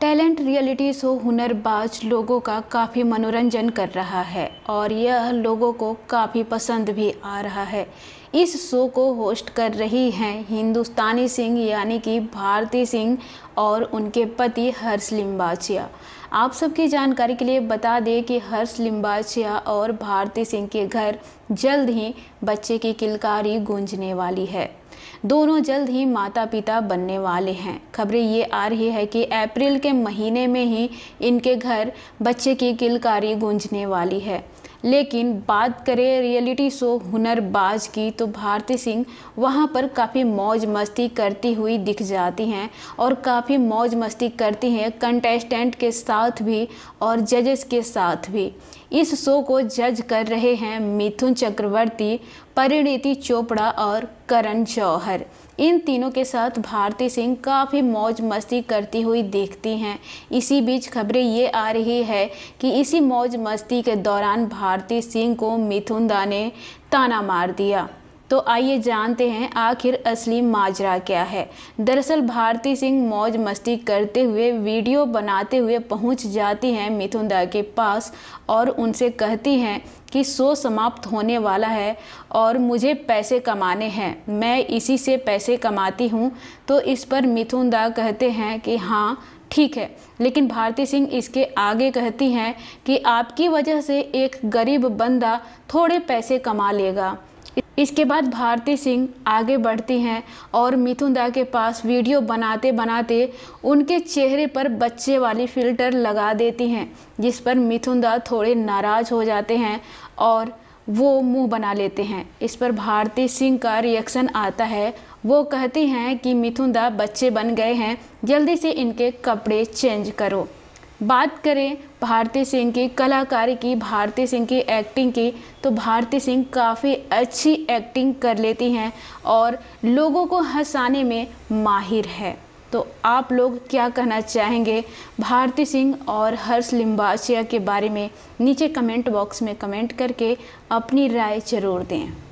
talent reality show हुनरबाज लोगों का काफ़ी मनोरंजन कर रहा है और यह लोगों को काफ़ी पसंद भी आ रहा है इस शो को होस्ट कर रही हैं हिंदुस्तानी सिंह यानी कि भारती सिंह और उनके पति हर्ष लिम्बाचिया आप सबकी जानकारी के लिए बता दें कि हर्ष लिम्बाचिया और भारती सिंह के घर जल्द ही बच्चे की किलकारी गूंजने वाली है दोनों जल्द ही माता पिता बनने वाले हैं खबरें ये आ रही है कि अप्रैल के महीने में ही इनके घर बच्चे की किलकारी गूंजने वाली है लेकिन बात करें रियलिटी शो हुनरबाज की तो भारती सिंह वहाँ पर काफ़ी मौज मस्ती करती हुई दिख जाती हैं और काफ़ी मौज मस्ती करती हैं कंटेस्टेंट के साथ भी और जजेस के साथ भी इस शो को जज कर रहे हैं मिथुन चक्रवर्ती परिणीति चोपड़ा और करण जौहर इन तीनों के साथ भारती सिंह काफ़ी मौज मस्ती करती हुई देखती हैं इसी बीच खबरें ये आ रही है कि इसी मौज मस्ती के दौरान भारती सिंह को मिथुन दा ने ताना मार दिया तो आइए जानते हैं आखिर असली माजरा क्या है दरअसल भारती सिंह मौज मस्ती करते हुए वीडियो बनाते हुए पहुंच जाती हैं मिथुन दा के पास और उनसे कहती हैं कि शो समाप्त होने वाला है और मुझे पैसे कमाने हैं मैं इसी से पैसे कमाती हूँ तो इस पर मिथुन दा कहते हैं कि हाँ ठीक है लेकिन भारती सिंह इसके आगे कहती हैं कि आपकी वजह से एक गरीब बंदा थोड़े पैसे कमा लेगा इसके बाद भारती सिंह आगे बढ़ती हैं और मिथुन दा के पास वीडियो बनाते बनाते उनके चेहरे पर बच्चे वाली फ़िल्टर लगा देती हैं जिस पर मिथुन दा थोड़े नाराज़ हो जाते हैं और वो मुंह बना लेते हैं इस पर भारती सिंह का रिएक्शन आता है वो कहती हैं कि मिथुन दा बच्चे बन गए हैं जल्दी से इनके कपड़े चेंज करो बात करें भारती सिंह की कलाकारी की भारती सिंह की एक्टिंग की तो भारती सिंह काफ़ी अच्छी एक्टिंग कर लेती हैं और लोगों को हंसाने में माहिर है तो आप लोग क्या कहना चाहेंगे भारती सिंह और हर्ष लिम्बाचिया के बारे में नीचे कमेंट बॉक्स में कमेंट करके अपनी राय जरूर दें